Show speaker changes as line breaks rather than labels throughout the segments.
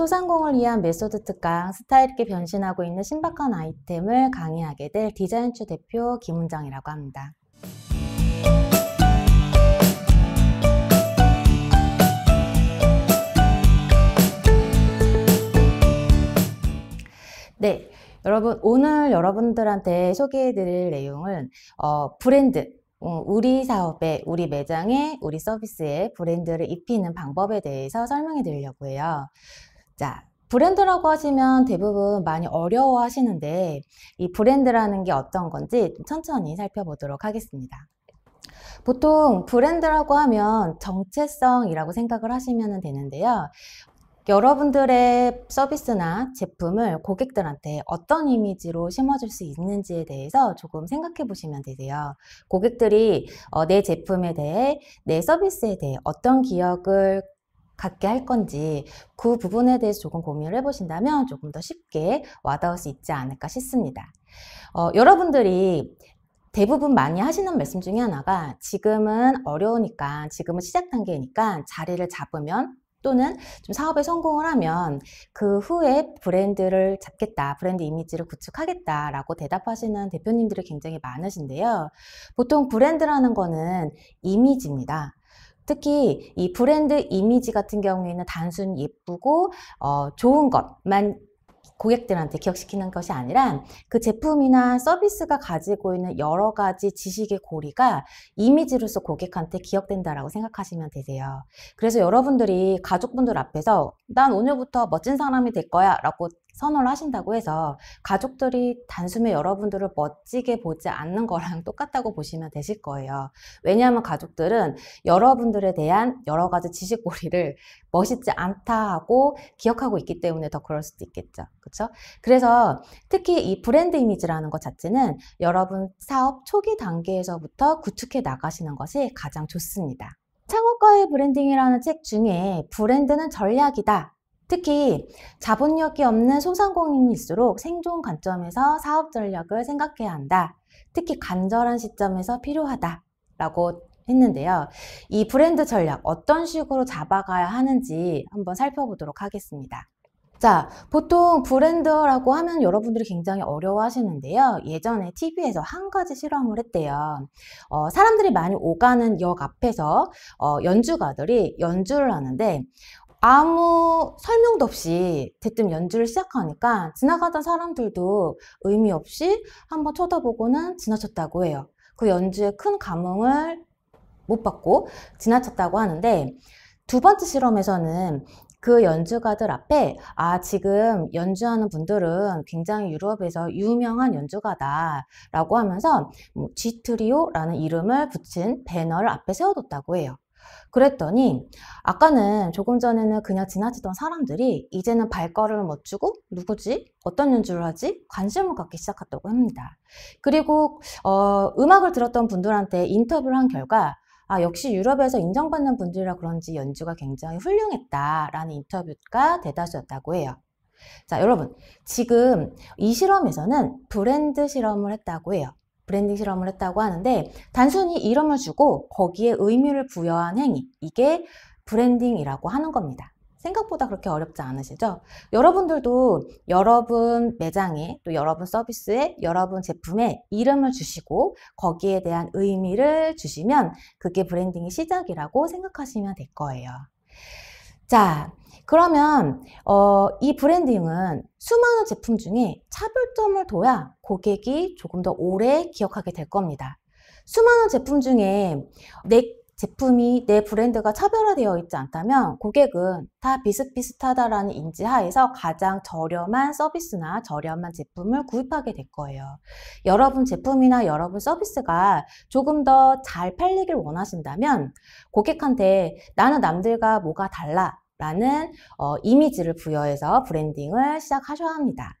소상공을 위한 메소드 특강 스타일 있게 변신하고 있는 신박한 아이템을 강의하게 될 디자인추 대표 김은정이라고 합니다. 네. 여러분, 오늘 여러분들한테 소개해 드릴 내용은, 어, 브랜드, 어, 우리 사업에, 우리 매장에, 우리 서비스에 브랜드를 입히는 방법에 대해서 설명해 드리려고 해요. 자, 브랜드라고 하시면 대부분 많이 어려워 하시는데 이 브랜드라는 게 어떤 건지 천천히 살펴보도록 하겠습니다. 보통 브랜드라고 하면 정체성이라고 생각을 하시면 되는데요. 여러분들의 서비스나 제품을 고객들한테 어떤 이미지로 심어줄 수 있는지에 대해서 조금 생각해 보시면 되세요. 고객들이 어, 내 제품에 대해, 내 서비스에 대해 어떤 기억을 갖게 할 건지 그 부분에 대해서 조금 고민을 해보신다면 조금 더 쉽게 와닿을 수 있지 않을까 싶습니다. 어, 여러분들이 대부분 많이 하시는 말씀 중에 하나가 지금은 어려우니까 지금은 시작 단계니까 자리를 잡으면 또는 좀 사업에 성공을 하면 그 후에 브랜드를 잡겠다, 브랜드 이미지를 구축하겠다라고 대답하시는 대표님들이 굉장히 많으신데요. 보통 브랜드라는 거는 이미지입니다. 특히 이 브랜드 이미지 같은 경우에는 단순 예쁘고 어, 좋은 것만 고객들한테 기억시키는 것이 아니라 그 제품이나 서비스가 가지고 있는 여러 가지 지식의 고리가 이미지로서 고객한테 기억된다라고 생각하시면 되세요. 그래서 여러분들이 가족분들 앞에서 난 오늘부터 멋진 사람이 될 거야 라고 선언을 하신다고 해서 가족들이 단숨에 여러분들을 멋지게 보지 않는 거랑 똑같다고 보시면 되실 거예요. 왜냐하면 가족들은 여러분들에 대한 여러 가지 지식고리를 멋있지 않다 하고 기억하고 있기 때문에 더 그럴 수도 있겠죠. 그렇죠? 그래서 특히 이 브랜드 이미지라는 것 자체는 여러분 사업 초기 단계에서부터 구축해 나가시는 것이 가장 좋습니다. 창업가의 브랜딩이라는 책 중에 브랜드는 전략이다 특히 자본력이 없는 소상공인일수록 생존 관점에서 사업 전략을 생각해야 한다. 특히 간절한 시점에서 필요하다. 라고 했는데요. 이 브랜드 전략 어떤 식으로 잡아가야 하는지 한번 살펴보도록 하겠습니다. 자, 보통 브랜드라고 하면 여러분들이 굉장히 어려워하시는데요. 예전에 TV에서 한 가지 실험을 했대요. 어, 사람들이 많이 오가는 역 앞에서 어, 연주가들이 연주를 하는데 아무 설명도 없이 대뜸 연주를 시작하니까 지나가던 사람들도 의미 없이 한번 쳐다보고는 지나쳤다고 해요. 그 연주에 큰 감흥을 못 받고 지나쳤다고 하는데 두 번째 실험에서는 그 연주가들 앞에 아 지금 연주하는 분들은 굉장히 유럽에서 유명한 연주가다라고 하면서 뭐 G트리오라는 이름을 붙인 배너를 앞에 세워뒀다고 해요. 그랬더니 아까는 조금 전에는 그냥 지나치던 사람들이 이제는 발걸음을 멈추고 누구지? 어떤 연주를 하지? 관심을 갖기 시작했다고 합니다. 그리고 어, 음악을 들었던 분들한테 인터뷰를 한 결과 아, 역시 유럽에서 인정받는 분들이라 그런지 연주가 굉장히 훌륭했다라는 인터뷰가 대다수였다고 해요. 자, 여러분, 지금 이 실험에서는 브랜드 실험을 했다고 해요. 브랜딩 실험을 했다고 하는데 단순히 이름을 주고 거기에 의미를 부여한 행위 이게 브랜딩이라고 하는 겁니다. 생각보다 그렇게 어렵지 않으시죠? 여러분들도 여러분 매장에 또 여러분 서비스에 여러분 제품에 이름을 주시고 거기에 대한 의미를 주시면 그게 브랜딩의 시작이라고 생각하시면 될 거예요. 자, 그러면 어, 이 브랜딩은 수많은 제품 중에 차별점을 둬야 고객이 조금 더 오래 기억하게 될 겁니다. 수많은 제품 중에 내 제품이 내 브랜드가 차별화되어 있지 않다면 고객은 다 비슷비슷하다라는 인지하에서 가장 저렴한 서비스나 저렴한 제품을 구입하게 될 거예요. 여러분 제품이나 여러분 서비스가 조금 더 잘 팔리길 원하신다면 고객한테 나는 남들과 뭐가 달라 라는 어, 이미지를 부여해서 브랜딩을 시작하셔야 합니다.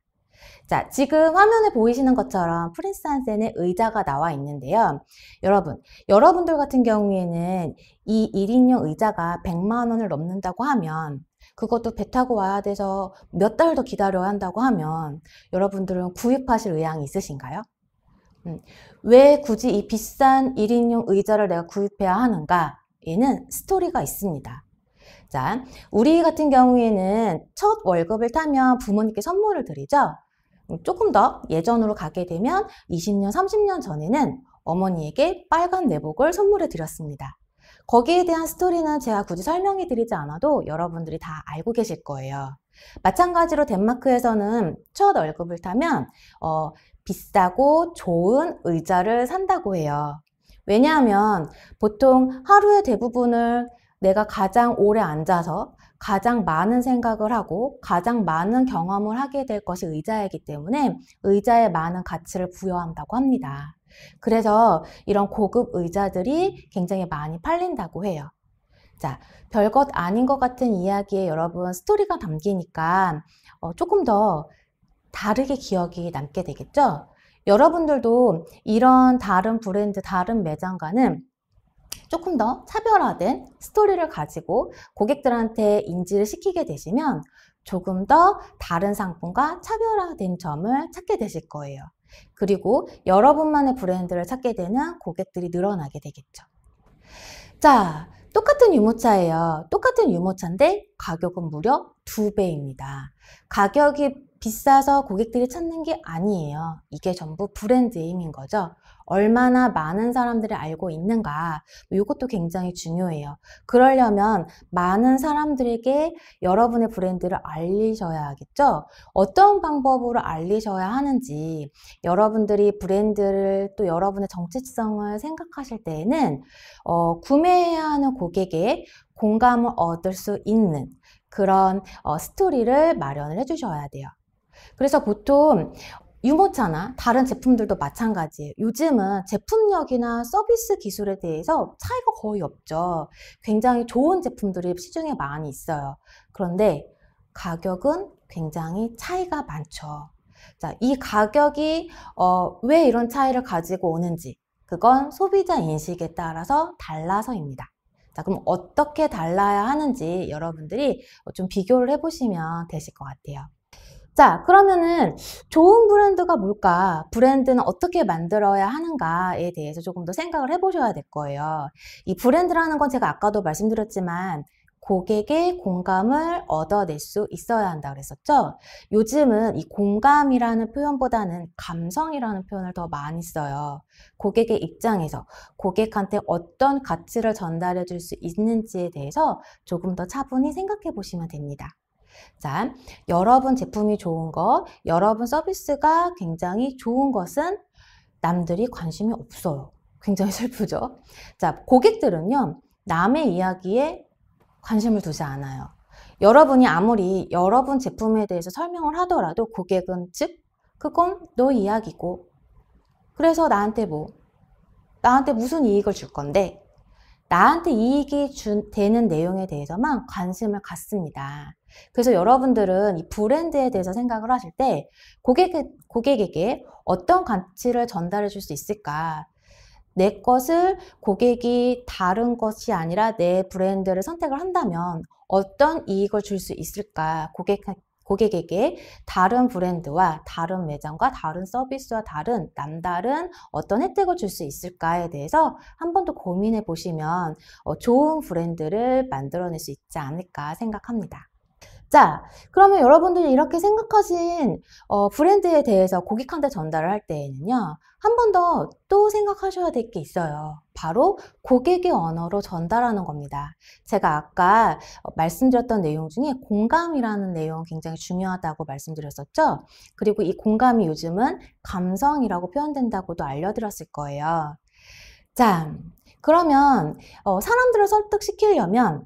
자, 지금 화면에 보이시는 것처럼 프린스 한센의 의자가 나와 있는데요. 여러분, 여러분들 같은 경우에는 이 1인용 의자가 100만 원을 넘는다고 하면 그것도 배 타고 와야 돼서 몇 달 더 기다려야 한다고 하면 여러분들은 구입하실 의향이 있으신가요? 음, 왜 굳이 이 비싼 1인용 의자를 내가 구입해야 하는가? 얘는 스토리가 있습니다. 자, 우리 같은 경우에는 첫 월급을 타면 부모님께 선물을 드리죠. 음, 조금 더 예전으로 가게 되면 20년, 30년 전에는 어머니에게 빨간 내복을 선물해 드렸습니다. 거기에 대한 스토리는 제가 굳이 설명해 드리지 않아도 여러분들이 다 알고 계실 거예요. 마찬가지로 덴마크에서는 첫 월급을 타면 어, 비싸고 좋은 의자를 산다고 해요. 왜냐하면 보통 하루의 대부분을 내가 가장 오래 앉아서 가장 많은 생각을 하고 가장 많은 경험을 하게 될 것이 의자이기 때문에 의자에 많은 가치를 부여한다고 합니다. 그래서 이런 고급 의자들이 굉장히 많이 팔린다고 해요. 자, 별것 아닌 것 같은 이야기에 여러분 스토리가 담기니까 어, 조금 더 다르게 기억이 남게 되겠죠? 여러분들도 이런 다른 브랜드, 다른 매장과는 조금 더 차별화된 스토리를 가지고 고객들한테 인지를 시키게 되시면 조금 더 다른 상품과 차별화된 점을 찾게 되실 거예요. 그리고 여러분만의 브랜드를 찾게 되는 고객들이 늘어나게 되겠죠. 자, 똑같은 유모차예요. 똑같은 유모차인데 가격은 무려 두배입니다 가격이 비싸서 고객들이 찾는 게 아니에요. 이게 전부 브랜드 에임인 거죠. 얼마나 많은 사람들이 알고 있는가 이것도 뭐 굉장히 중요해요. 그러려면 많은 사람들에게 여러분의 브랜드를 알리셔야 하겠죠. 어떤 방법으로 알리셔야 하는지 여러분들이 브랜드를 또 여러분의 정체성을 생각하실 때에는 어, 구매해야 하는 고객의 공감을 얻을 수 있는 그런 어, 스토리를 마련을 해주셔야 돼요. 그래서 보통 유모차나 다른 제품들도 마찬가지예요. 요즘은 제품력이나 서비스 기술에 대해서 차이가 거의 없죠. 굉장히 좋은 제품들이 시중에 많이 있어요. 그런데 가격은 굉장히 차이가 많죠. 자, 이 가격이 어, 왜 이런 차이를 가지고 오는지 그건 소비자 인식에 따라서 달라서입니다. 자, 그럼 어떻게 달라야 하는지 여러분들이 어, 좀 비교를 해보시면 되실 것 같아요. 자, 그러면은 좋은 브랜드가 뭘까? 브랜드는 어떻게 만들어야 하는가에 대해서 조금 더 생각을 해보셔야 될 거예요. 이 브랜드라는 건 제가 아까도 말씀드렸지만 고객의 공감을 얻어낼 수 있어야 한다 그랬었죠. 요즘은 이 공감이라는 표현보다는 감성이라는 표현을 더 많이 써요. 고객의 입장에서 고객한테 어떤 가치를 전달해 줄 수 있는지에 대해서 조금 더 차분히 생각해 보시면 됩니다. 자, 여러분 제품이 좋은 것, 여러분 서비스가 굉장히 좋은 것은 남들이 관심이 없어요. 굉장히 슬프죠. 자, 고객들은요, 남의 이야기에 관심을 두지 않아요. 여러분이 아무리 여러분 제품에 대해서 설명을 하더라도 고객은 즉, 그건 너 이야기고. 그래서 나한테 뭐, 나한테 무슨 이익을 줄 건데, 나한테 이익이 주, 되는 내용에 대해서만 관심을 갖습니다. 그래서 여러분들은 이 브랜드에 대해서 생각을 하실 때 고객, 고객에게 어떤 가치를 전달해 줄 수 있을까? 내 것을 고객이 다른 것이 아니라 내 브랜드를 선택을 한다면 어떤 이익을 줄 수 있을까? 고객, 고객에게 다른 브랜드와 다른 매장과 다른 서비스와 다른 남다른 어떤 혜택을 줄 수 있을까에 대해서 한 번 더 고민해 보시면 어, 좋은 브랜드를 만들어낼 수 있지 않을까 생각합니다. 자, 그러면 여러분들이 이렇게 생각하신 어, 브랜드에 대해서 고객한테 전달을 할 때에는요, 한 번 더 또 생각하셔야 될 게 있어요. 바로 고객의 언어로 전달하는 겁니다. 제가 아까 어, 말씀드렸던 내용 중에 공감이라는 내용 굉장히 중요하다고 말씀드렸었죠? 그리고 이 공감이 요즘은 감성이라고 표현된다고도 알려드렸을 거예요. 자, 그러면 어, 사람들을 설득시키려면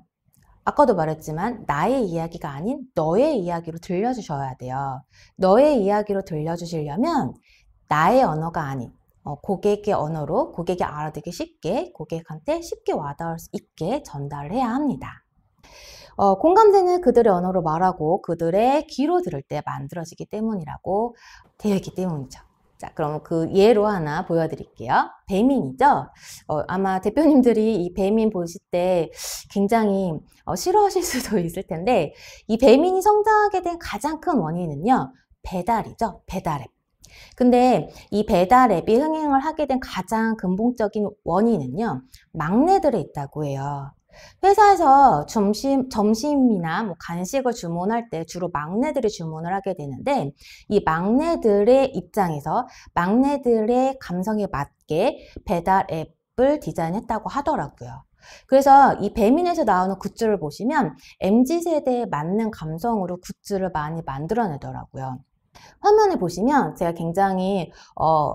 아까도 말했지만 나의 이야기가 아닌 너의 이야기로 들려주셔야 돼요. 너의 이야기로 들려주시려면 나의 언어가 아닌 어, 고객의 언어로 고객이 알아듣기 쉽게 고객한테 쉽게 와닿을 수 있게 전달을 해야 합니다. 어, 공감대는 그들의 언어로 말하고 그들의 귀로 들을 때 만들어지기 때문이라고 되어 있기 때문이죠. 자, 그럼 그 예로 하나 보여드릴게요. 배민이죠? 어, 아마 대표님들이 이 배민 보실 때 굉장히 어, 싫어하실 수도 있을 텐데, 이 배민이 성장하게 된 가장 큰 원인은요, 배달이죠. 배달앱. 근데 이 배달 앱이 흥행을 하게 된 가장 근본적인 원인은요, 막내들에 있다고 해요. 회사에서 점심, 점심이나 뭐 간식을 주문할 때 주로 막내들이 주문을 하게 되는데 이 막내들의 입장에서 막내들의 감성에 맞게 배달 앱을 디자인했다고 하더라고요. 그래서 이 배민에서 나오는 굿즈를 보시면 MZ세대에 맞는 감성으로 굿즈를 많이 만들어내더라고요. 화면에 보시면 제가 굉장히 어,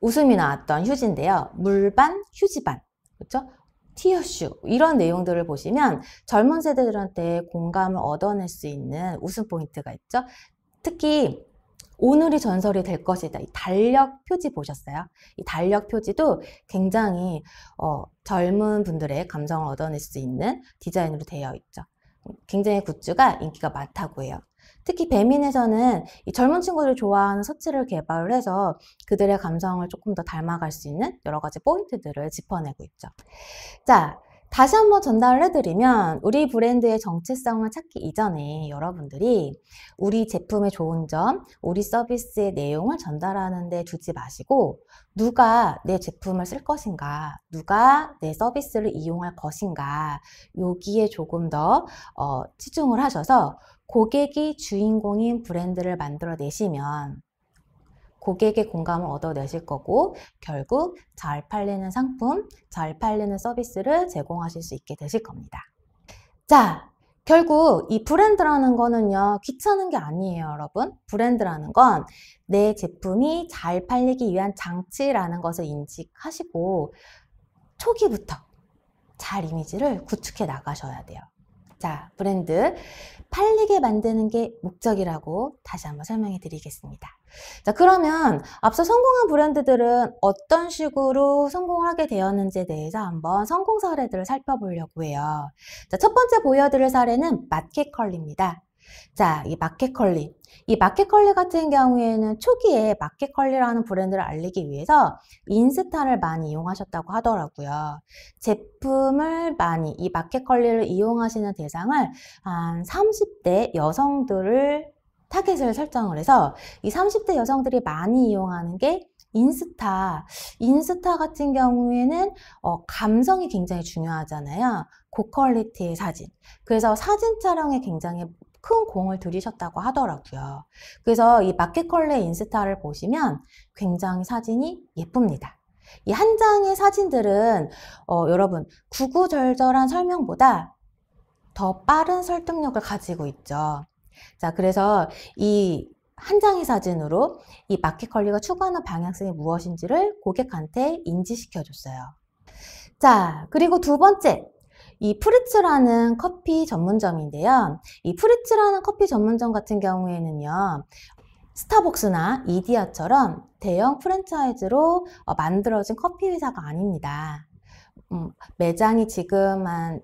웃음이 나왔던 휴지인데요. 물반, 휴지반. 그렇죠? 티어슈 이런 내용들을 보시면 젊은 세대들한테 공감을 얻어낼 수 있는 웃음 포인트가 있죠. 특히 오늘이 전설이 될 것이다. 이 달력 표지 보셨어요? 이 달력 표지도 굉장히 어, 젊은 분들의 감정을 얻어낼 수 있는 디자인으로 되어 있죠. 굉장히 굿즈가 인기가 많다고 해요. 특히 배민에서는 젊은 친구들이 좋아하는 서치를 개발을 해서 그들의 감성을 조금 더 닮아갈 수 있는 여러 가지 포인트들을 짚어내고 있죠. 자, 다시 한번 전달을 해드리면 우리 브랜드의 정체성을 찾기 이전에 여러분들이 우리 제품의 좋은 점, 우리 서비스의 내용을 전달하는 데 두지 마시고 누가 내 제품을 쓸 것인가, 누가 내 서비스를 이용할 것인가 여기에 조금 더 어, 치중을 하셔서 고객이 주인공인 브랜드를 만들어내시면 고객의 공감을 얻어내실 거고 결국 잘 팔리는 상품, 잘 팔리는 서비스를 제공하실 수 있게 되실 겁니다. 자, 결국 이 브랜드라는 거는요, 귀찮은 게 아니에요, 여러분. 브랜드라는 건 내 제품이 잘 팔리기 위한 장치라는 것을 인식하시고 초기부터 잘 이미지를 구축해 나가셔야 돼요. 자, 브랜드. 팔리게 만드는 게 목적이라고 다시 한번 설명해 드리겠습니다. 자, 그러면 앞서 성공한 브랜드들은 어떤 식으로 성공을 하게 되었는지에 대해서 한번 성공 사례들을 살펴보려고 해요. 자, 첫 번째 보여드릴 사례는 마켓컬리입니다. 자, 이 마켓컬리. 이 마켓컬리 같은 경우에는 초기에 마켓컬리라는 브랜드를 알리기 위해서 인스타를 많이 이용하셨다고 하더라고요. 제품을 많이, 이 마켓컬리를 이용하시는 대상을 한 30대 여성들을 타겟을 설정을 해서 이 30대 여성들이 많이 이용하는 게 인스타. 인스타 같은 경우에는 어, 감성이 굉장히 중요하잖아요. 고퀄리티의 사진. 그래서 사진 촬영에 굉장히 큰 공을 들이셨다고 하더라고요. 그래서 이 마켓컬레 인스타를 보시면 굉장히 사진이 예쁩니다. 이 한 장의 사진들은 어, 여러분 구구절절한 설명보다 더 빠른 설득력을 가지고 있죠. 자, 그래서 이 한 장의 사진으로 이 마켓컬리가 추구하는 방향성이 무엇인지를 고객한테 인지시켜 줬어요. 자, 그리고 두 번째, 이 프리츠라는 커피 전문점인데요. 이 프리츠라는 커피 전문점 같은 경우에는요. 스타벅스나 이디아처럼 대형 프랜차이즈로 어, 만들어진 커피 회사가 아닙니다. 음, 매장이 지금 한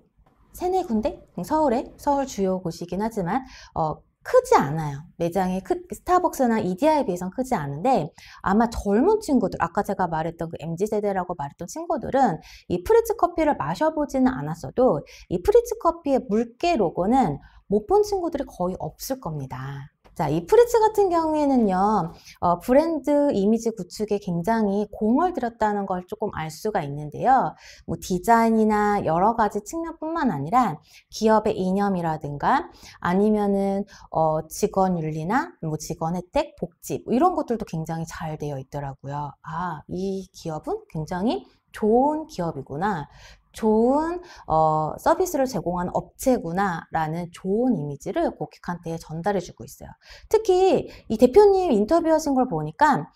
세네 군데 음, 서울에 서울 주요 곳이긴 하지만 어, 크지 않아요. 매장이 크, 스타벅스나 EDI에 비해서는 크지 않은데 아마 젊은 친구들, 아까 제가 말했던 그 MZ세대라고 말했던 친구들은 이 프리츠 커피를 마셔보지는 않았어도 이 프리츠 커피의 물개 로고는 못 본 친구들이 거의 없을 겁니다. 자, 이 프리츠 같은 경우에는요, 어, 브랜드 이미지 구축에 굉장히 공을 들였다는 걸 조금 알 수가 있는데요. 뭐 디자인이나 여러 가지 측면뿐만 아니라 기업의 이념이라든가 아니면은 어, 직원 윤리나 뭐 직원 혜택, 복지 뭐 이런 것들도 굉장히 잘 되어 있더라고요. 아, 이 기업은 굉장히 좋은 기업이구나. 좋은 어, 서비스를 제공한 업체구나라는 좋은 이미지를 고객한테 전달해주고 있어요. 특히 이 대표님 인터뷰하신 걸 보니까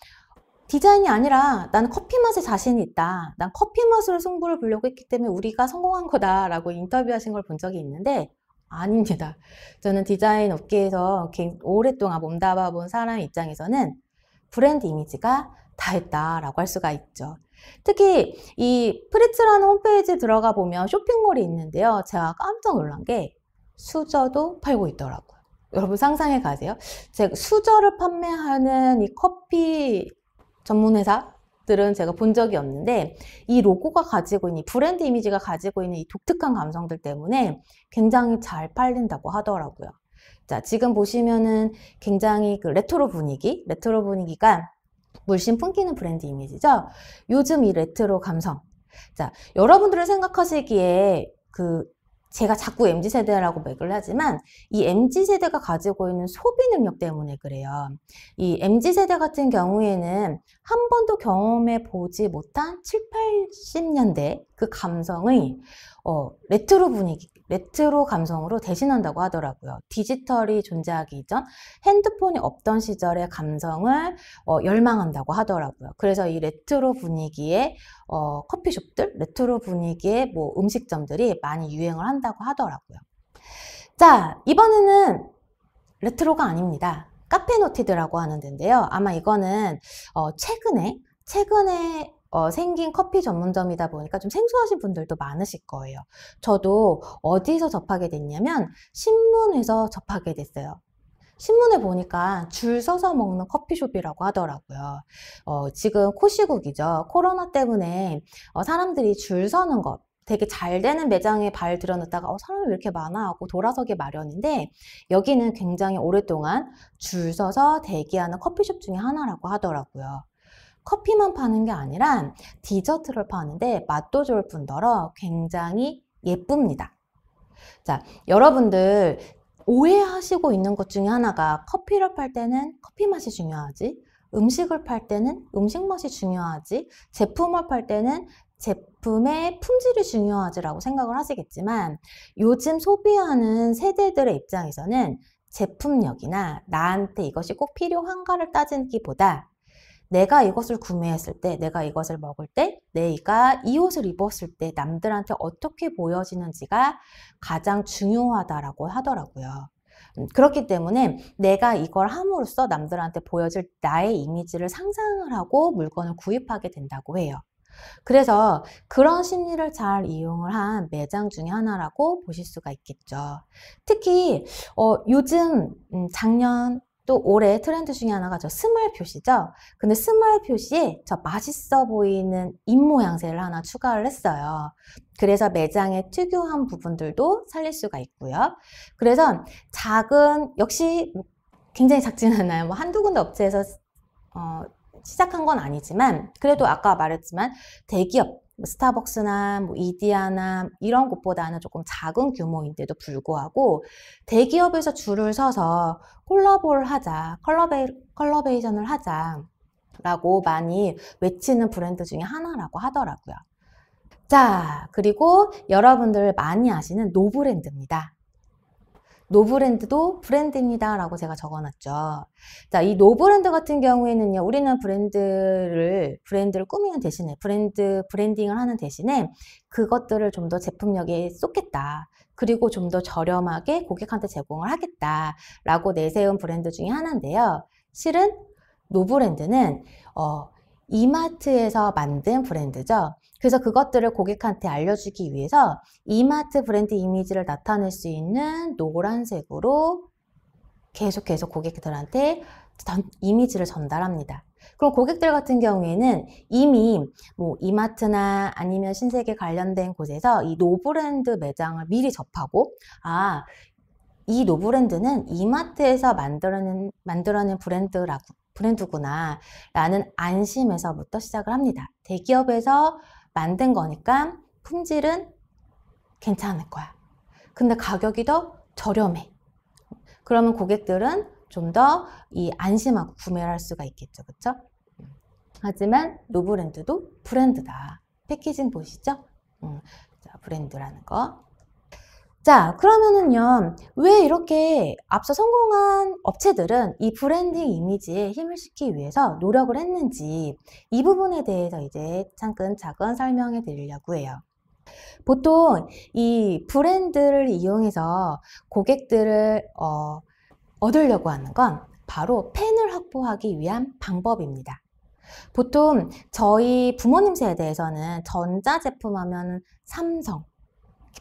디자인이 아니라 나는 커피 맛에 자신이 있다. 난 커피 맛으로 승부를 보려고 했기 때문에 우리가 성공한 거다라고 인터뷰하신 걸 본 적이 있는데 아닙니다. 저는 디자인 업계에서 오랫동안 몸담아본 사람 입장에서는 브랜드 이미지가 다 했다라고 할 수가 있죠. 특히 이 프리츠라는 홈페이지 들어가 보면 쇼핑몰이 있는데요. 제가 깜짝 놀란 게 수저도 팔고 있더라고요. 여러분 상상해 가세요. 제가 수저를 판매하는 이 커피 전문회사 들은 제가 본 적이 없는데 이 로고가 가지고 있는 이 브랜드 이미지가 가지고 있는 이 독특한 감성들 때문에 굉장히 잘 팔린다고 하더라고요. 자 지금 보시면은 굉장히 그 레트로 분위기, 레트로 분위기가 물씬 풍기는 브랜드 이미지죠. 요즘 이 레트로 감성. 자, 여러분들은 생각하시기에 그 제가 자꾸 MZ 세대라고 맥을 하지만 이 MZ 세대가 가지고 있는 소비 능력 때문에 그래요. 이 MZ 세대 같은 경우에는 한 번도 경험해 보지 못한 7, 80년대 그 감성의 어, 레트로 분위기 레트로 감성으로 대신한다고 하더라고요. 디지털이 존재하기 전 핸드폰이 없던 시절의 감성을 어, 열망한다고 하더라고요. 그래서 이 레트로 분위기의 어, 커피숍들, 레트로 분위기의 뭐 음식점들이 많이 유행을 한다고 하더라고요. 자, 이번에는 레트로가 아닙니다. 카페노티드라고 하는 데인데요. 아마 이거는 어, 최근에 최근에 어, 생긴 커피 전문점이다 보니까 좀 생소하신 분들도 많으실 거예요. 저도 어디서 접하게 됐냐면 신문에서 접하게 됐어요. 신문에 보니까 줄 서서 먹는 커피숍이라고 하더라고요. 어, 지금 코시국이죠. 코로나 때문에 어, 사람들이 줄 서는 것 되게 잘 되는 매장에 발 들여놓다가 어, 사람이 왜 이렇게 많아 하고 돌아서기 마련인데 여기는 굉장히 오랫동안 줄 서서 대기하는 커피숍 중에 하나라고 하더라고요. 커피만 파는 게 아니라 디저트를 파는데 맛도 좋을 뿐더러 굉장히 예쁩니다. 자, 여러분들 오해하시고 있는 것 중에 하나가 커피를 팔 때는 커피 맛이 중요하지, 음식을 팔 때는 음식 맛이 중요하지, 제품을 팔 때는 제품의 품질이 중요하지라고 생각을 하시겠지만 요즘 소비하는 세대들의 입장에서는 제품력이나 나한테 이것이 꼭 필요한가를 따지기보다 내가 이것을 구매했을 때, 내가 이것을 먹을 때, 내가 이 옷을 입었을 때 남들한테 어떻게 보여지는지가 가장 중요하다라고 하더라고요. 음, 그렇기 때문에 내가 이걸 함으로써 남들한테 보여질 나의 이미지를 상상을 하고 물건을 구입하게 된다고 해요. 그래서 그런 심리를 잘 이용을 한 매장 중의 하나라고 보실 수가 있겠죠. 특히 어, 요즘 음, 작년 또 올해 트렌드 중에 하나가 저 스몰 표시죠. 근데 스몰 표시에 저 맛있어 보이는 입 모양새를 하나 추가를 했어요. 그래서 매장의 특유한 부분들도 살릴 수가 있고요. 그래서 작은 역시 뭐 굉장히 작진 않아요. 뭐 한두 군데 업체에서 어, 시작한 건 아니지만 그래도 아까 말했지만 대기업 뭐 스타벅스나 뭐 이디아나 이런 곳보다는 조금 작은 규모인데도 불구하고 대기업에서 줄을 서서 콜라보를 하자, 컬러베, 컬러베이션을 하자라고 많이 외치는 브랜드 중에 하나라고 하더라고요. 자, 그리고 여러분들 많이 아시는 노브랜드입니다. 노브랜드도 브랜드입니다 라고 제가 적어놨죠 자이 노브랜드 같은 경우에는요 우리는 브랜드를 브랜드를 꾸미는 대신에 브랜드 브랜딩을 하는 대신에 그것들을 좀 더 제품력에 쏟겠다 그리고 좀 더 저렴하게 고객한테 제공을 하겠다 라고 내세운 브랜드 중에 하나인데요 실은 노브랜드는 어, 이마트에서 만든 브랜드죠 그래서 그것들을 고객한테 알려주기 위해서 이마트 브랜드 이미지를 나타낼 수 있는 노란색으로 계속 해서 고객들한테 이미지를 전달합니다. 그럼 고객들 같은 경우에는 이미 뭐 이마트나 아니면 신세계 관련된 곳에서 이 노브랜드 매장을 미리 접하고 아, 이 노브랜드는 이마트에서 만들어낸, 만들어낸 브랜드라고, 브랜드구나 라는 안심에서부터 시작을 합니다. 대기업에서 만든 거니까 품질은 괜찮을 거야. 근데 가격이 더 저렴해. 그러면 고객들은 좀 더 이 안심하고 구매를 할 수가 있겠죠. 그쵸? 하지만 노브랜드도 브랜드다. 패키징 보시죠? 음, 자, 브랜드라는 거. 자, 그러면은요, 왜 이렇게 앞서 성공한 업체들은 이 브랜딩 이미지에 힘을 싣기 위해서 노력을 했는지 이 부분에 대해서 이제 잠깐작은 설명해 드리려고 해요. 보통 이 브랜드를 이용해서 고객들을 어, 얻으려고 하는 건 바로 팬을 확보하기 위한 방법입니다. 보통 저희 부모님 세대에서는 전자제품 하면 삼성,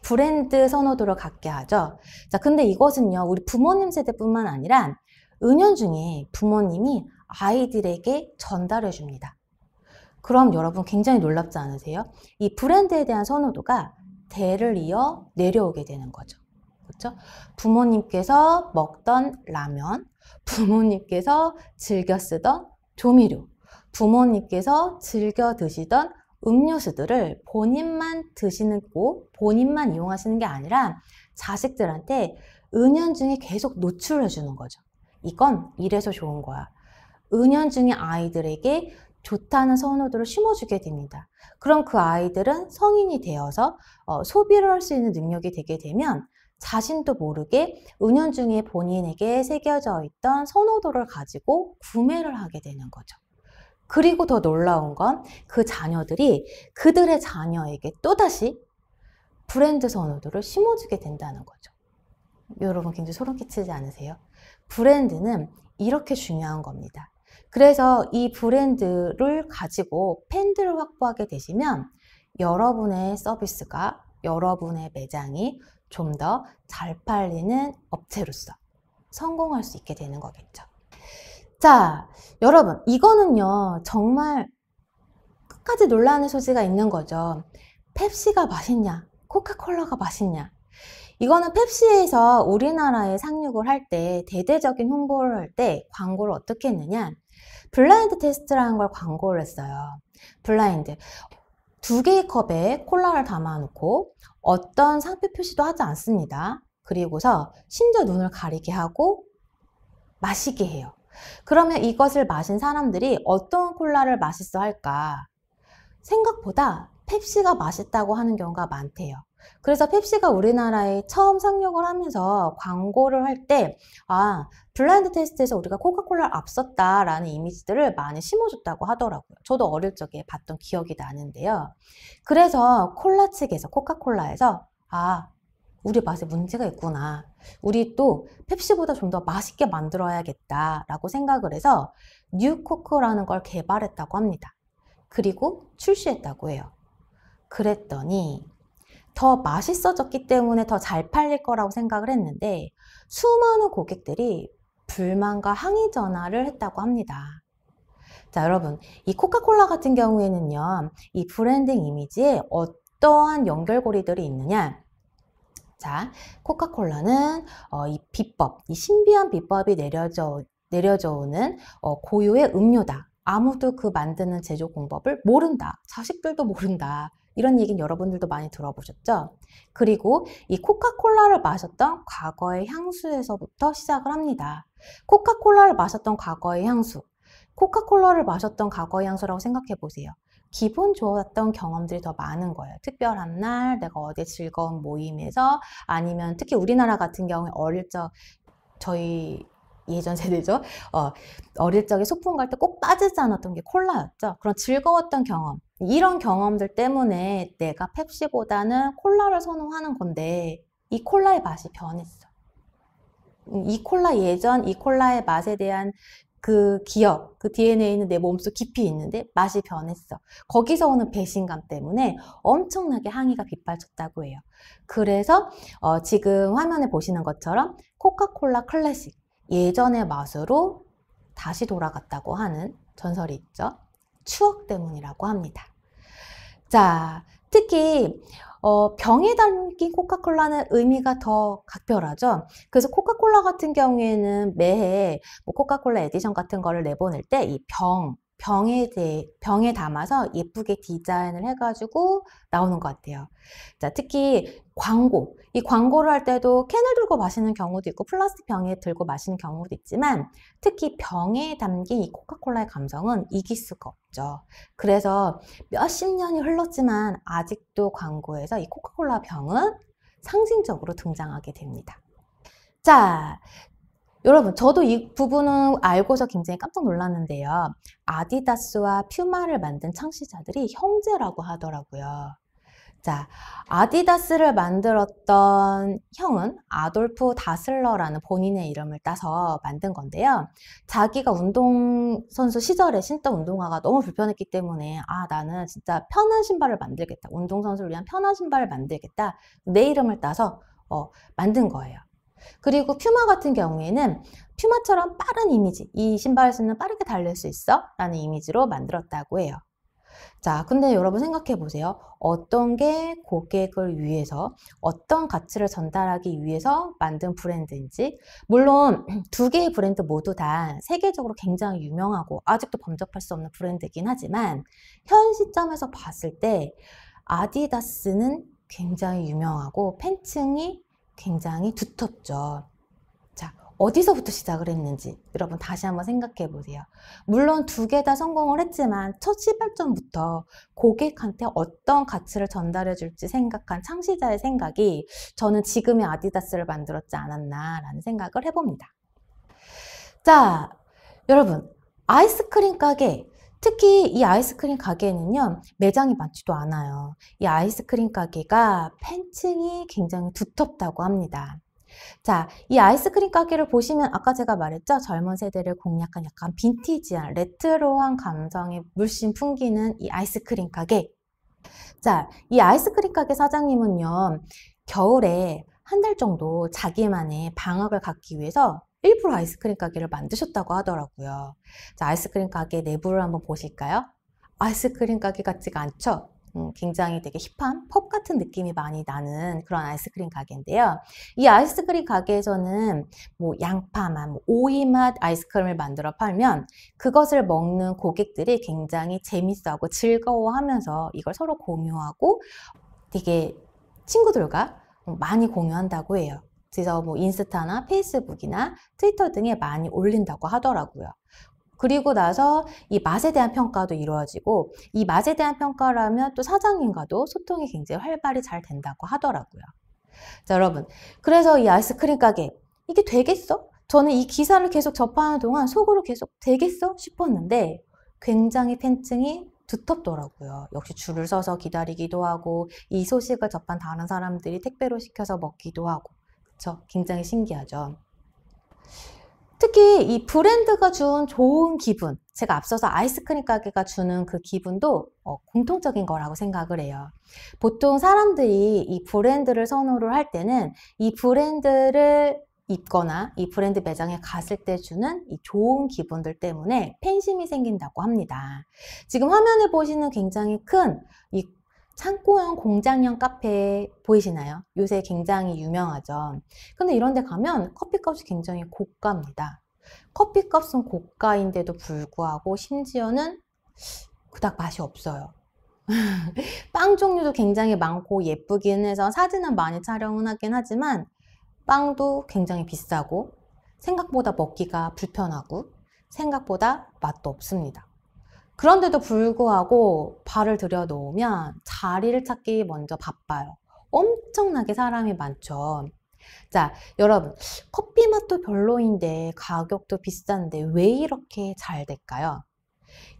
브랜드 선호도를 갖게 하죠. 자, 근데 이것은요, 우리 부모님 세대뿐만 아니라 은연중에 부모님이 아이들에게 전달해 줍니다. 그럼 여러분 굉장히 놀랍지 않으세요? 이 브랜드에 대한 선호도가 대를 이어 내려오게 되는 거죠. 그렇죠? 부모님께서 먹던 라면, 부모님께서 즐겨 쓰던 조미료, 부모님께서 즐겨 드시던 음료수들을 본인만 드시는 고 본인만 이용하시는 게 아니라 자식들한테 은연중에 계속 노출해 주는 거죠. 이건 이래서 좋은 거야. 은연중에 아이들에게 좋다는 선호도를 심어주게 됩니다. 그럼 그 아이들은 성인이 되어서 어, 소비를 할 수 있는 능력이 되게 되면 자신도 모르게 은연중에 본인에게 새겨져 있던 선호도를 가지고 구매를 하게 되는 거죠. 그리고 더 놀라운 건 그 자녀들이 그들의 자녀에게 또다시 브랜드 선호도를 심어주게 된다는 거죠. 여러분 굉장히 소름 끼치지 않으세요? 브랜드는 이렇게 중요한 겁니다. 그래서 이 브랜드를 가지고 팬들을 확보하게 되시면 여러분의 서비스가 여러분의 매장이 좀 더 잘 팔리는 업체로서 성공할 수 있게 되는 거겠죠. 자, 여러분, 이거는요, 정말 끝까지 논란의 소지가 있는 거죠. 펩시가 맛있냐? 코카콜라가 맛있냐? 이거는 펩시에서 우리나라에 상륙을 할 때 대대적인 홍보를 할 때 광고를 어떻게 했느냐? 블라인드 테스트라는 걸 광고를 했어요. 블라인드. 두 개의 컵에 콜라를 담아놓고 어떤 상표 표시도 하지 않습니다. 그리고서 심지어 눈을 가리게 하고 마시게 해요. 그러면 이것을 마신 사람들이 어떤 콜라를 맛있어 할까? 생각보다 펩시가 맛있다고 하는 경우가 많대요. 그래서 펩시가 우리나라에 처음 상륙을 하면서 광고를 할 때, 아, 블라인드 테스트에서 우리가 코카콜라를 앞섰다라는 이미지들을 많이 심어줬다고 하더라고요. 저도 어릴 적에 봤던 기억이 나는데요. 그래서 콜라 측에서, 코카콜라에서, 아, 우리 맛에 문제가 있구나. 우리 또 펩시보다 좀 더 맛있게 만들어야겠다라고 생각을 해서 뉴코크라는 걸 개발했다고 합니다. 그리고 출시했다고 해요. 그랬더니 더 맛있어졌기 때문에 더 잘 팔릴 거라고 생각을 했는데 수많은 고객들이 불만과 항의 전화를 했다고 합니다. 자, 여러분, 이 코카콜라 같은 경우에는요, 이 브랜딩 이미지에 어떠한 연결고리들이 있느냐, 자, 코카콜라는 어, 이 비법, 이 신비한 비법이 내려져, 내려져 오는 어, 고유의 음료다. 아무도 그 만드는 제조 공법을 모른다. 자식들도 모른다. 이런 얘기는 여러분들도 많이 들어보셨죠? 그리고 이 코카콜라를 마셨던 과거의 향수에서부터 시작을 합니다. 코카콜라를 마셨던 과거의 향수. 코카콜라를 마셨던 과거의 향수라고 생각해 보세요. 기분 좋았던 경험들이 더 많은 거예요. 특별한 날, 내가 어디 즐거운 모임에서 아니면 특히 우리나라 같은 경우에 어릴 적 저희 예전 세대죠. 어, 어릴 적에 소풍 갈 때 꼭 빠지지 않았던 게 콜라였죠. 그런 즐거웠던 경험. 이런 경험들 때문에 내가 펩시보다는 콜라를 선호하는 건데 이 콜라의 맛이 변했어. 이 콜라 예전 이 콜라의 맛에 대한 그 기억, 그 DNA는 내 몸속 깊이 있는데 맛이 변했어. 거기서 오는 배신감 때문에 엄청나게 항의가 빗발쳤다고 해요. 그래서 어, 지금 화면에 보시는 것처럼 코카콜라 클래식 예전의 맛으로 다시 돌아갔다고 하는 전설이 있죠. 추억 때문이라고 합니다. 자, 특히 어, 병에 담긴 코카콜라는 의미가 더 각별하죠. 그래서 코카콜라 같은 경우에는 매해 뭐 코카콜라 에디션 같은 거를 내보낼 때 이 병, 병에 대해, 병에 담아서 예쁘게 디자인을 해가지고 나오는 것 같아요. 자, 특히 광고. 이 광고를 할 때도 캔을 들고 마시는 경우도 있고 플라스틱 병에 들고 마시는 경우도 있지만 특히 병에 담긴 이 코카콜라의 감성은 이길 수가 없죠. 그래서 몇 십 년이 흘렀지만 아직도 광고에서 이 코카콜라 병은 상징적으로 등장하게 됩니다. 자, 여러분, 저도 이 부분은 알고서 굉장히 깜짝 놀랐는데요. 아디다스와 퓨마를 만든 창시자들이 형제라고 하더라고요. 자, 아디다스를 만들었던 형은 아돌프 다슬러라는 본인의 이름을 따서 만든 건데요. 자기가 운동선수 시절에 신던 운동화가 너무 불편했기 때문에 아, 나는 진짜 편한 신발을 만들겠다. 운동선수를 위한 편한 신발을 만들겠다. 내 이름을 따서 어, 만든 거예요. 그리고 퓨마 같은 경우에는 퓨마처럼 빠른 이미지, 이 신발 수는 빠르게 달릴 수 있어 라는 이미지로 만들었다고 해요. 자, 근데 여러분 생각해 보세요. 어떤 게 고객을 위해서, 어떤 가치를 전달하기 위해서 만든 브랜드인지. 물론 두 개의 브랜드 모두 다 세계적으로 굉장히 유명하고 아직도 범접할 수 없는 브랜드이긴 하지만 현 시점에서 봤을 때 아디다스는 굉장히 유명하고 팬층이 굉장히 두텁죠. 자, 어디서부터 시작을 했는지 여러분 다시 한번 생각해 보세요. 물론 두 개 다 성공을 했지만 첫 시발점부터 고객한테 어떤 가치를 전달해 줄지 생각한 창시자의 생각이 저는 지금의 아디다스를 만들었지 않았나라는 생각을 해봅니다. 자, 여러분 아이스크림 가게 특히 이 아이스크림 가게에는요, 매장이 많지도 않아요. 이 아이스크림 가게가 팬층이 굉장히 두텁다고 합니다. 자, 이 아이스크림 가게를 보시면 아까 제가 말했죠? 젊은 세대를 공략한 약간 빈티지한 레트로한 감성이 물씬 풍기는 이 아이스크림 가게. 자, 이 아이스크림 가게 사장님은요, 겨울에 한 달 정도 자기만의 방학을 갖기 위해서 일부러 아이스크림 가게를 만드셨다고 하더라고요. 자, 아이스크림 가게 내부를 한번 보실까요? 아이스크림 가게 같지가 않죠? 음, 굉장히 되게 힙한 펍 같은 느낌이 많이 나는 그런 아이스크림 가게인데요. 이 아이스크림 가게에서는 뭐 양파맛, 뭐 오이맛 아이스크림을 만들어 팔면 그것을 먹는 고객들이 굉장히 재밌어하고 즐거워하면서 이걸 서로 공유하고 되게 친구들과 많이 공유한다고 해요. 그래서 뭐 인스타나 페이스북이나 트위터 등에 많이 올린다고 하더라고요. 그리고 나서 이 맛에 대한 평가도 이루어지고 이 맛에 대한 평가라면 또 사장님과도 소통이 굉장히 활발히 잘 된다고 하더라고요. 자, 여러분. 그래서 이 아이스크림 가게 이게 되겠어? 저는 이 기사를 계속 접하는 동안 속으로 계속 되겠어? 싶었는데 굉장히 팬층이 두텁더라고요. 역시 줄을 서서 기다리기도 하고 이 소식을 접한 다른 사람들이 택배로 시켜서 먹기도 하고 그렇죠? 굉장히 신기하죠. 특히 이 브랜드가 준 좋은 기분, 제가 앞서서 아이스크림 가게가 주는 그 기분도 어, 공통적인 거라고 생각을 해요. 보통 사람들이 이 브랜드를 선호를 할 때는 이 브랜드를 입거나 이 브랜드 매장에 갔을 때 주는 이 좋은 기분들 때문에 팬심이 생긴다고 합니다. 지금 화면에 보시는 굉장히 큰이 창고형 공장형 카페 보이시나요? 요새 굉장히 유명하죠. 근데 이런 데 가면 커피값이 굉장히 고가입니다. 커피값은 고가인데도 불구하고 심지어는 그닥 맛이 없어요. 빵 종류도 굉장히 많고 예쁘긴 해서 사진은 많이 촬영은 하긴 하지만 빵도 굉장히 비싸고 생각보다 먹기가 불편하고 생각보다 맛도 없습니다. 그런데도 불구하고 발을 들여놓으면 자리를 찾기 먼저 바빠요. 엄청나게 사람이 많죠. 자, 여러분, 커피 맛도 별로인데 가격도 비싼데 왜 이렇게 잘 될까요?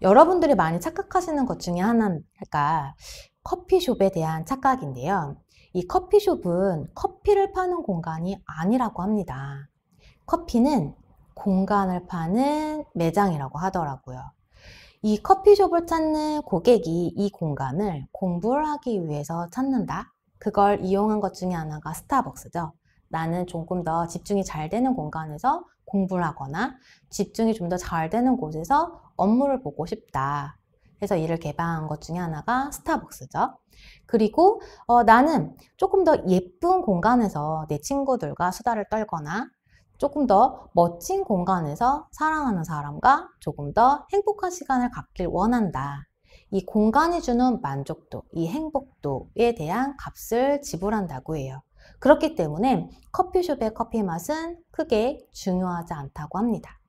여러분들이 많이 착각하시는 것 중에 하나가 커피숍에 대한 착각인데요. 이 커피숍은 커피를 파는 공간이 아니라고 합니다. 커피는 공간을 파는 매장이라고 하더라고요. 이 커피숍을 찾는 고객이 이 공간을 공부를 하기 위해서 찾는다. 그걸 이용한 것 중에 하나가 스타벅스죠. 나는 조금 더 집중이 잘 되는 공간에서 공부를 하거나 집중이 좀 더 잘 되는 곳에서 업무를 보고 싶다. 해서 이를 개방한 것 중에 하나가 스타벅스죠. 그리고 어, 나는 조금 더 예쁜 공간에서 내 친구들과 수다를 떨거나 조금 더 멋진 공간에서 사랑하는 사람과 조금 더 행복한 시간을 갖길 원한다. 이 공간이 주는 만족도, 이 행복도에 대한 값을 지불한다고 해요. 그렇기 때문에 커피숍의 커피 맛은 크게 중요하지 않다고 합니다.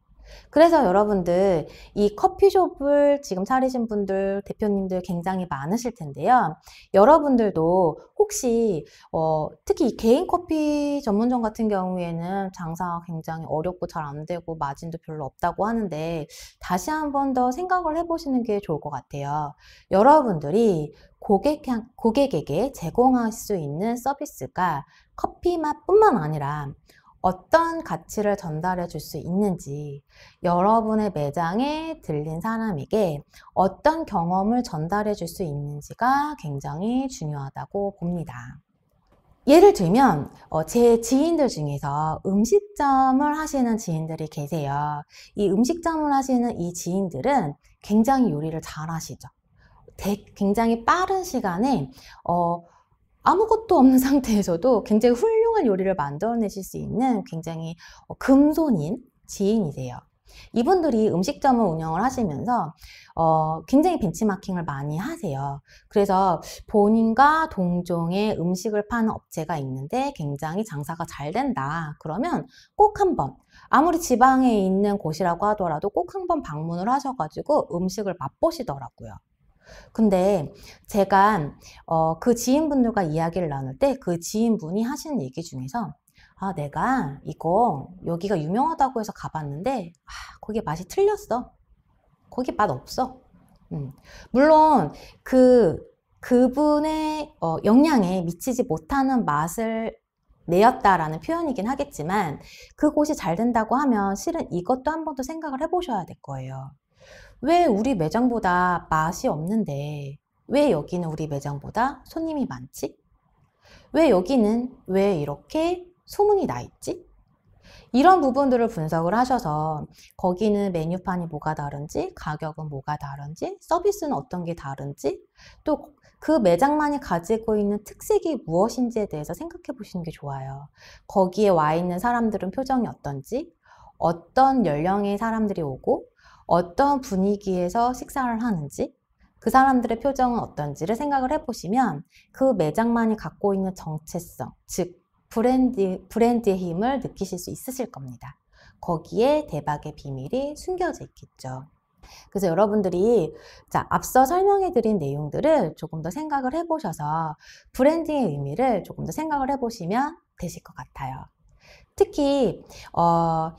그래서 여러분들 이 커피숍을 지금 차리신 분들 대표님들 굉장히 많으실 텐데요. 여러분들도 혹시 어, 특히 개인 커피 전문점 같은 경우에는 장사가 굉장히 어렵고 잘 안 되고 마진도 별로 없다고 하는데 다시 한번 더 생각을 해보시는 게 좋을 것 같아요. 여러분들이 고객, 고객에게 제공할 수 있는 서비스가 커피 맛뿐만 아니라 어떤 가치를 전달해 줄 수 있는지, 여러분의 매장에 들린 사람에게 어떤 경험을 전달해 줄 수 있는지가 굉장히 중요하다고 봅니다. 예를 들면 어, 제 지인들 중에서 음식점을 하시는 지인들이 계세요. 이 음식점을 하시는 이 지인들은 굉장히 요리를 잘 하시죠. 굉장히 빠른 시간에 어, 아무것도 없는 상태에서도 굉장히 훌륭한 요리를 만들어내실 수 있는 굉장히 어, 금손인 지인이세요. 이분들이 음식점을 운영을 하시면서 어, 굉장히 벤치마킹을 많이 하세요. 그래서 본인과 동종의 음식을 파는 업체가 있는데 굉장히 장사가 잘 된다. 그러면 꼭 한번 아무리 지방에 있는 곳이라고 하더라도 꼭 한번 방문을 하셔가지고 음식을 맛보시더라고요. 근데 제가 어, 그 지인분들과 이야기를 나눌 때 그 지인분이 하시는 얘기 중에서 아, 내가 이거 여기가 유명하다고 해서 가봤는데 아, 거기 맛이 틀렸어. 거기 맛 없어. 음. 물론 그 그분의 어, 영향에 미치지 못하는 맛을 내었다라는 표현이긴 하겠지만 그곳이 잘 된다고 하면 실은 이것도 한 번 더 생각을 해보셔야 될 거예요. 왜 우리 매장보다 맛이 없는데 왜 여기는 우리 매장보다 손님이 많지? 왜 여기는 왜 이렇게 소문이 나 있지? 이런 부분들을 분석을 하셔서 거기는 메뉴판이 뭐가 다른지 가격은 뭐가 다른지 서비스는 어떤 게 다른지 또 그 매장만이 가지고 있는 특색이 무엇인지에 대해서 생각해 보시는 게 좋아요 거기에 와 있는 사람들은 표정이 어떤지 어떤 연령의 사람들이 오고 어떤 분위기에서 식사를 하는지 그 사람들의 표정은 어떤지를 생각을 해보시면 그 매장만이 갖고 있는 정체성, 즉 브랜드, 브랜드의 힘을 느끼실 수 있으실 겁니다. 거기에 대박의 비밀이 숨겨져 있겠죠. 그래서 여러분들이 자, 앞서 설명해 드린 내용들을 조금 더 생각을 해 보셔서 브랜딩의 의미를 조금 더 생각을 해 보시면 되실 것 같아요. 특히 어,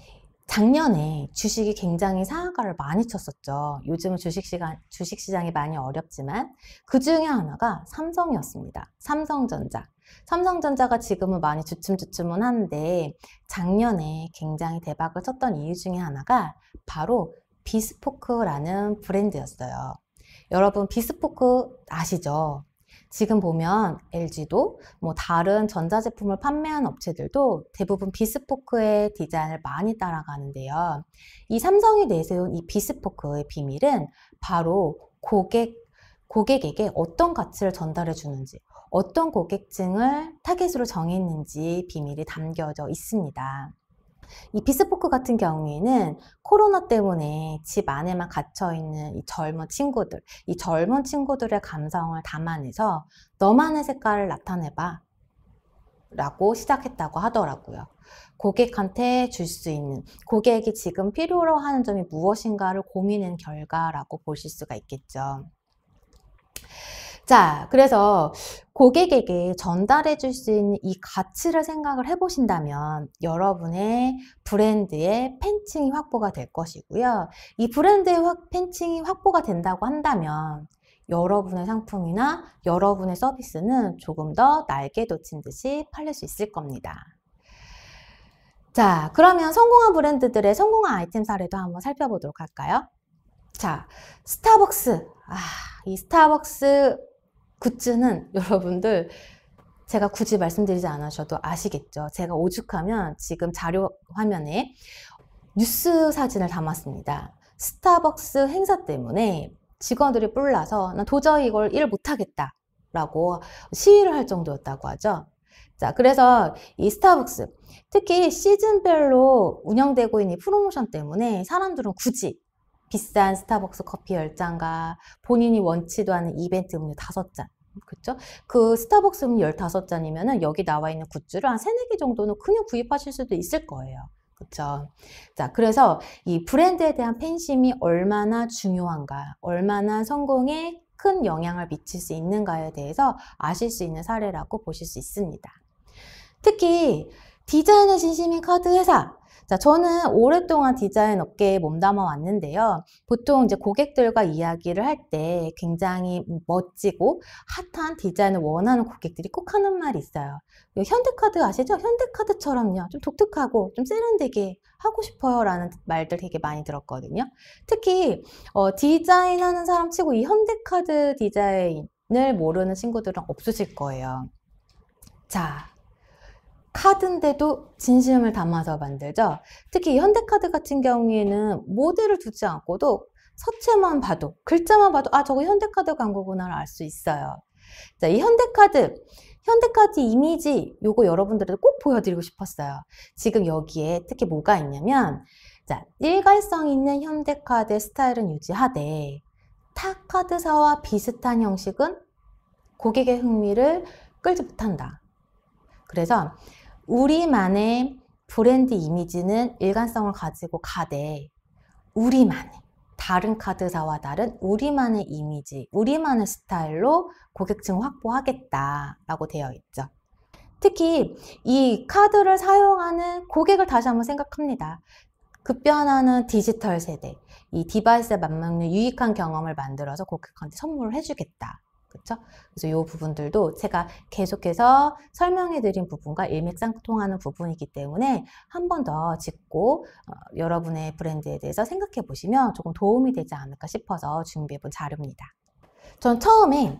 작년에 주식이 굉장히 상한가를 많이 쳤었죠. 요즘은 주식시간, 주식시장이 많이 어렵지만 그 중에 하나가 삼성이었습니다. 삼성전자. 삼성전자가 지금은 많이 주춤주춤은 한데 작년에 굉장히 대박을 쳤던 이유 중에 하나가 바로 비스포크라는 브랜드였어요. 여러분 비스포크 아시죠? 지금 보면 LG도 뭐 다른 전자제품을 판매한 업체들도 대부분 비스포크의 디자인을 많이 따라가는데요. 이 삼성이 내세운 이 비스포크의 비밀은 바로 고객, 고객에게 어떤 가치를 전달해 주는지, 어떤 고객층을 타겟으로 정했는지 비밀이 담겨져 있습니다. 이 비스포크 같은 경우에는 코로나 때문에 집 안에만 갇혀있는 이 젊은 친구들, 이 젊은 친구들의 감성을 담아내서 너만의 색깔을 나타내봐 라고 시작했다고 하더라고요. 고객한테 줄 수 있는, 고객이 지금 필요로 하는 점이 무엇인가를 고민한 결과라고 보실 수가 있겠죠. 자, 그래서 고객에게 전달해 줄 수 있는 이 가치를 생각을 해보신다면 여러분의 브랜드의 팬층이 확보가 될 것이고요. 이 브랜드의 확, 팬층이 확보가 된다고 한다면 여러분의 상품이나 여러분의 서비스는 조금 더 날개 돋친 듯이 팔릴 수 있을 겁니다. 자, 그러면 성공한 브랜드들의 성공한 아이템 사례도 한번 살펴보도록 할까요? 자, 스타벅스. 아, 이 스타벅스 굿즈는 여러분들 제가 굳이 말씀드리지 않으셔도 아시겠죠. 제가 오죽하면 지금 자료 화면에 뉴스 사진을 담았습니다. 스타벅스 행사 때문에 직원들이 불나서난 도저히 이걸 일 못하겠다 라고 시위를 할 정도였다고 하죠. 자, 그래서 이 스타벅스, 특히 시즌별로 운영되고 있는 이 프로모션 때문에 사람들은 굳이 비싼 스타벅스 커피 10잔과 본인이 원치도 않은 이벤트 음료 5잔. 그쵸? 그 스타벅스 음료 15잔이면은 여기 나와 있는 굿즈를 한 3, 4개 정도는 그냥 구입하실 수도 있을 거예요. 그렇죠. 자, 그래서 이 브랜드에 대한 팬심이 얼마나 중요한가, 얼마나 성공에 큰 영향을 미칠 수 있는가에 대해서 아실 수 있는 사례라고 보실 수 있습니다. 특히 디자이너 진심인 카드 회사, 자, 저는 오랫동안 디자인 업계에 몸담아 왔는데요. 보통 이제 고객들과 이야기를 할 때 굉장히 멋지고 핫한 디자인을 원하는 고객들이 꼭 하는 말이 있어요. 현대카드 아시죠? 현대카드처럼요. 좀 독특하고 좀 세련되게 하고 싶어요. 라는 말들 되게 많이 들었거든요. 특히, 어, 디자인 하는 사람 치고 이 현대카드 디자인을 모르는 친구들은 없으실 거예요. 자, 카드인데도 진심을 담아서 만들죠. 특히 현대카드 같은 경우에는 모델을 두지 않고도 서체만 봐도 글자만 봐도 아 저거 현대카드 광고구나를 알 수 있어요. 자, 이 현대카드 현대카드 이미지 요거 여러분들한테 꼭 보여드리고 싶었어요. 지금 여기에 특히 뭐가 있냐면 자 일관성 있는 현대카드 스타일은 유지하되 타 카드사와 비슷한 형식은 고객의 흥미를 끌지 못한다. 그래서 우리만의 브랜드 이미지는 일관성을 가지고 가되 우리만의 다른 카드사와 다른 우리만의 이미지, 우리만의 스타일로 고객층 확보하겠다라고 되어 있죠. 특히 이 카드를 사용하는 고객을 다시 한번 생각합니다. 급변하는 디지털 세대, 이 디바이스에 맞먹는 유익한 경험을 만들어서 고객한테 선물을 해주겠다. 그쵸 그래서 이 부분들도 제가 계속해서 설명해드린 부분과 일맥상통하는 부분이기 때문에 한 번 더 짚고 어, 여러분의 브랜드에 대해서 생각해 보시면 조금 도움이 되지 않을까 싶어서 준비해 본 자료입니다. 전 처음에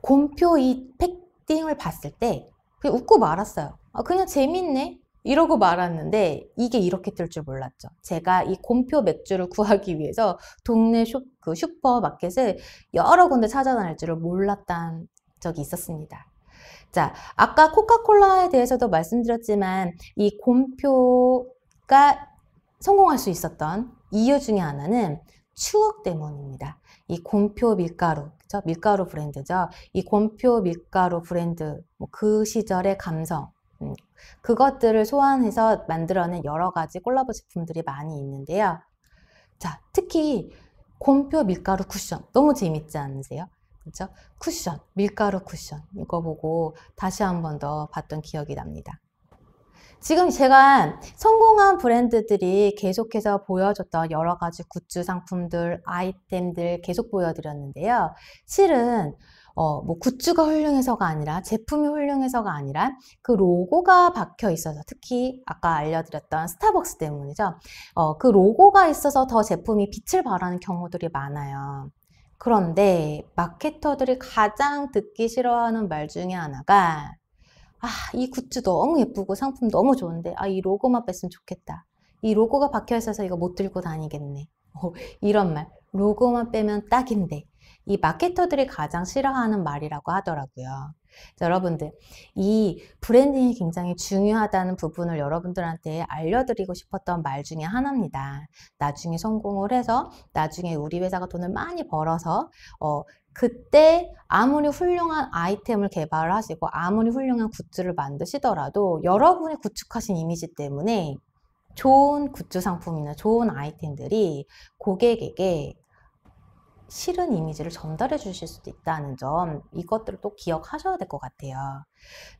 곰표 이 팩, 딩을 봤을 때 그냥 웃고 말았어요. 아, 그냥 재밌네. 이러고 말았는데 이게 이렇게 뜰 줄 몰랐죠. 제가 이 곰표 맥주를 구하기 위해서 동네 슈, 그 슈퍼마켓을 여러 군데 찾아다닐 줄을 몰랐던 적이 있었습니다. 자, 아까 코카콜라에 대해서도 말씀드렸지만 이 곰표가 성공할 수 있었던 이유 중에 하나는 추억 때문입니다. 이 곰표 밀가루, 그죠? 밀가루 브랜드죠. 이 곰표 밀가루 브랜드, 뭐그 시절의 감성, 그것들을 소환해서 만들어낸 여러 가지 콜라보 제품들이 많이 있는데요. 자, 특히 곰표 밀가루 쿠션 너무 재밌지 않으세요? 그죠 쿠션, 밀가루 쿠션 이거 보고 다시 한번 더 봤던 기억이 납니다. 지금 제가 성공한 브랜드들이 계속해서 보여줬던 여러 가지 굿즈 상품들, 아이템들 계속 보여드렸는데요. 실은 어, 뭐 굿즈가 훌륭해서가 아니라 제품이 훌륭해서가 아니라 그 로고가 박혀 있어서 특히 아까 알려드렸던 스타벅스 때문이죠. 어, 그 로고가 있어서 더 제품이 빛을 발하는 경우들이 많아요. 그런데 마케터들이 가장 듣기 싫어하는 말 중에 하나가 아, 이 굿즈 너무 예쁘고 상품 너무 좋은데 아, 이 로고만 뺐으면 좋겠다. 이 로고가 박혀 있어서 이거 못 들고 다니겠네. 어, 이런 말. 로고만 빼면 딱인데 이 마케터들이 가장 싫어하는 말이라고 하더라고요. 여러분들, 이 브랜딩이 굉장히 중요하다는 부분을 여러분들한테 알려드리고 싶었던 말 중에 하나입니다. 나중에 성공을 해서, 나중에 우리 회사가 돈을 많이 벌어서, 어, 그때 아무리 훌륭한 아이템을 개발하시고, 아무리 훌륭한 굿즈를 만드시더라도, 여러분이 구축하신 이미지 때문에 좋은 굿즈 상품이나 좋은 아이템들이 고객에게 싫은 이미지를 전달해 주실 수도 있다는 점 이것들을 또 기억하셔야 될 것 같아요.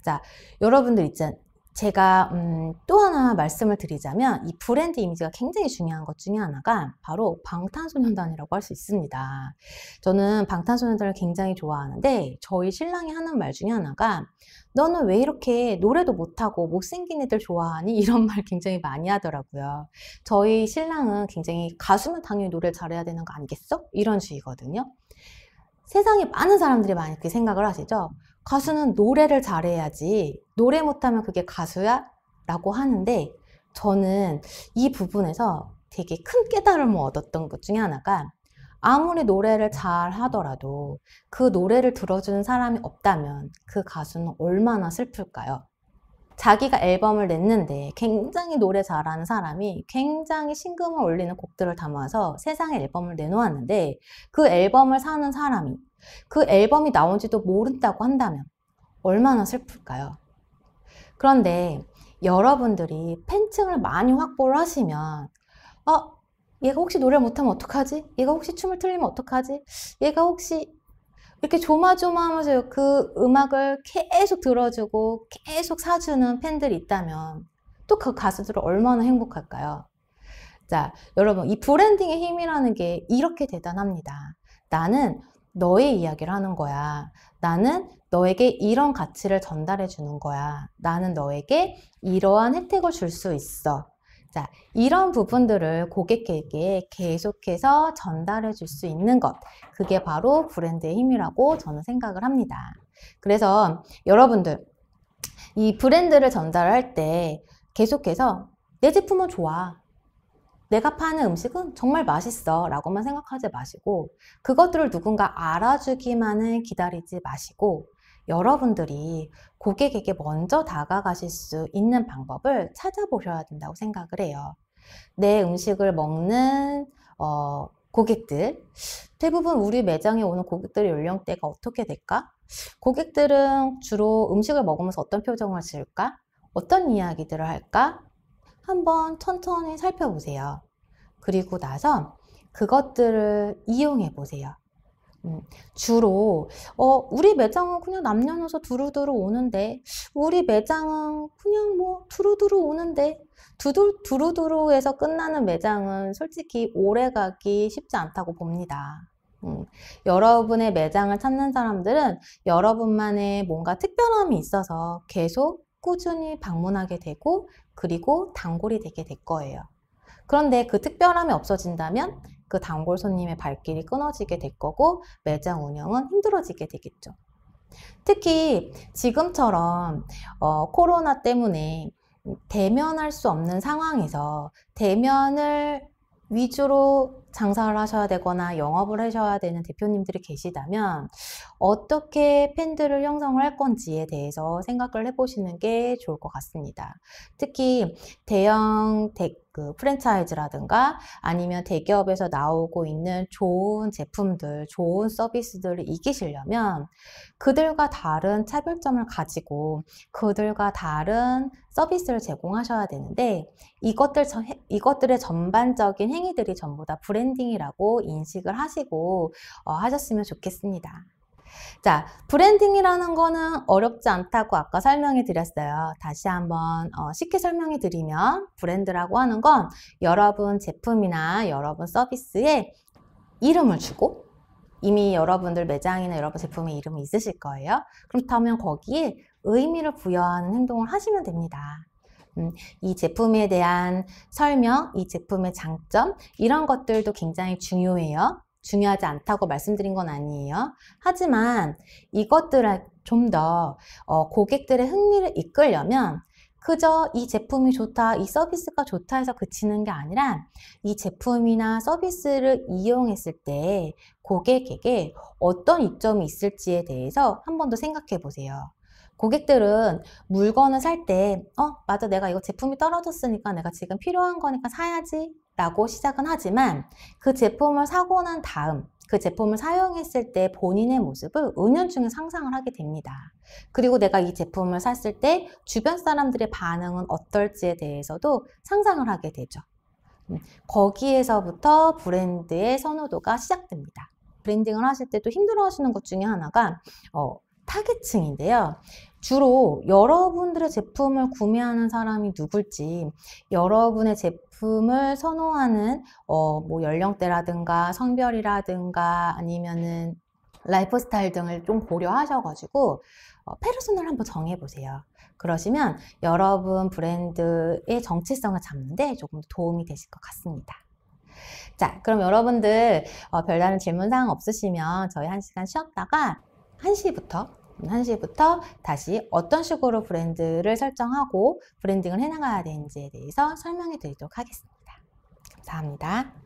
자, 여러분들 있잖 아요 제가 음, 또 하나 말씀을 드리자면 이 브랜드 이미지가 굉장히 중요한 것 중에 하나가 바로 방탄소년단이라고 할 수 있습니다. 저는 방탄소년단을 굉장히 좋아하는데 저희 신랑이 하는 말 중에 하나가 너는 왜 이렇게 노래도 못하고 못생긴 애들 좋아하니? 이런 말 굉장히 많이 하더라고요. 저희 신랑은 굉장히 가수면 당연히 노래를 잘해야 되는 거 아니겠어? 이런 주의거든요. 세상에 많은 사람들이 많이 그렇게 생각을 하시죠. 가수는 노래를 잘해야지. 노래 못하면 그게 가수야? 라고 하는데 저는 이 부분에서 되게 큰 깨달음을 얻었던 것 중에 하나가 아무리 노래를 잘 하더라도 그 노래를 들어주는 사람이 없다면 그 가수는 얼마나 슬플까요? 자기가 앨범을 냈는데 굉장히 노래 잘하는 사람이 굉장히 심금을 올리는 곡들을 담아서 세상에 앨범을 내놓았는데 그 앨범을 사는 사람이 그 앨범이 나온지도 모른다고 한다면 얼마나 슬플까요? 그런데 여러분들이 팬층을 많이 확보를 하시면 어, 얘가 혹시 노래 못하면 어떡하지? 얘가 혹시 춤을 틀리면 어떡하지? 얘가 혹시 이렇게 조마조마하면서 그 음악을 계속 들어주고 계속 사주는 팬들이 있다면 또 그 가수들은 얼마나 행복할까요? 자, 여러분 이 브랜딩의 힘이라는 게 이렇게 대단합니다. 나는 너의 이야기를 하는 거야. 나는 너에게 이런 가치를 전달해 주는 거야. 나는 너에게 이러한 혜택을 줄 수 있어. 자, 이런 부분들을 고객에게 계속해서 전달해 줄 수 있는 것. 그게 바로 브랜드의 힘이라고 저는 생각을 합니다. 그래서 여러분들, 이 브랜드를 전달할 때 계속해서 내 제품은 좋아. 내가 파는 음식은 정말 맛있어 라고만 생각하지 마시고 그것들을 누군가 알아주기만을 기다리지 마시고 여러분들이 고객에게 먼저 다가가실 수 있는 방법을 찾아보셔야 된다고 생각을 해요. 내 음식을 먹는 어, 고객들 대부분 우리 매장에 오는 고객들의 연령대가 어떻게 될까? 고객들은 주로 음식을 먹으면서 어떤 표정을 지을까? 어떤 이야기들을 할까? 한번 천천히 살펴보세요. 그리고 나서 그것들을 이용해 보세요. 음, 주로 어, 우리 매장은 그냥 남녀노소 두루두루 오는데 우리 매장은 그냥 뭐 두루두루 오는데 두두, 두루두루에서 끝나는 매장은 솔직히 오래 가기 쉽지 않다고 봅니다. 음, 여러분의 매장을 찾는 사람들은 여러분만의 뭔가 특별함이 있어서 계속 꾸준히 방문하게 되고 그리고 단골이 되게 될 거예요. 그런데 그 특별함이 없어진다면 그 단골 손님의 발길이 끊어지게 될 거고 매장 운영은 힘들어지게 되겠죠. 특히 지금처럼 어, 코로나 때문에 대면할 수 없는 상황에서 대면을 위주로 장사를 하셔야 되거나 영업을 하셔야 되는 대표님들이 계시다면 어떻게 팬들을 형성을 할 건지에 대해서 생각을 해보시는 게 좋을 것 같습니다. 특히 대형 대, 그 프랜차이즈라든가 아니면 대기업에서 나오고 있는 좋은 제품들, 좋은 서비스들을 이기시려면 그들과 다른 차별점을 가지고 그들과 다른 서비스를 제공하셔야 되는데 이것들, 이것들의 전반적인 행위들이 전부 다 브랜드 브랜딩이라고 인식을 하시고 어, 하셨으면 좋겠습니다. 자, 브랜딩이라는 거는 어렵지 않다고 아까 설명해 드렸어요. 다시 한번 어, 쉽게 설명해 드리면 브랜드라고 하는 건 여러분 제품이나 여러분 서비스에 이름을 주고 이미 여러분들 매장이나 여러분 제품에 이름이 있으실 거예요. 그렇다면 거기에 의미를 부여하는 행동을 하시면 됩니다. 음, 이 제품에 대한 설명, 이 제품의 장점 이런 것들도 굉장히 중요해요. 중요하지 않다고 말씀드린 건 아니에요. 하지만 이것들을 좀더 어, 고객들의 흥미를 이끌려면 그저 이 제품이 좋다, 이 서비스가 좋다 해서 그치는 게 아니라 이 제품이나 서비스를 이용했을 때 고객에게 어떤 이점이 있을지에 대해서 한 번 더 생각해 보세요. 고객들은 물건을 살 때, 어, 맞아. 내가 이거 제품이 떨어졌으니까 내가 지금 필요한 거니까 사야지. 라고 시작은 하지만 그 제품을 사고 난 다음 그 제품을 사용했을 때 본인의 모습을 은연중에 상상을 하게 됩니다. 그리고 내가 이 제품을 샀을 때 주변 사람들의 반응은 어떨지에 대해서도 상상을 하게 되죠. 음, 거기에서부터 브랜드의 선호도가 시작됩니다. 브랜딩을 하실 때도 힘들어 하시는 것 중에 하나가 어, 타겟층인데요. 주로 여러분들의 제품을 구매하는 사람이 누굴지, 여러분의 제품을 선호하는 어, 뭐 연령대라든가 성별이라든가 아니면은 라이프 스타일 등을 좀 고려하셔가지고 어, 페르소나를 한번 정해보세요. 그러시면 여러분 브랜드의 정체성을 잡는데 조금 도움이 되실 것 같습니다. 자, 그럼 여러분들 어, 별다른 질문사항 없으시면 저희 한 시간 쉬었다가 1시부터 1시부터 다시 어떤 식으로 브랜드를 설정하고 브랜딩을 해나가야 되는지에 대해서 설명해 드리도록 하겠습니다. 감사합니다.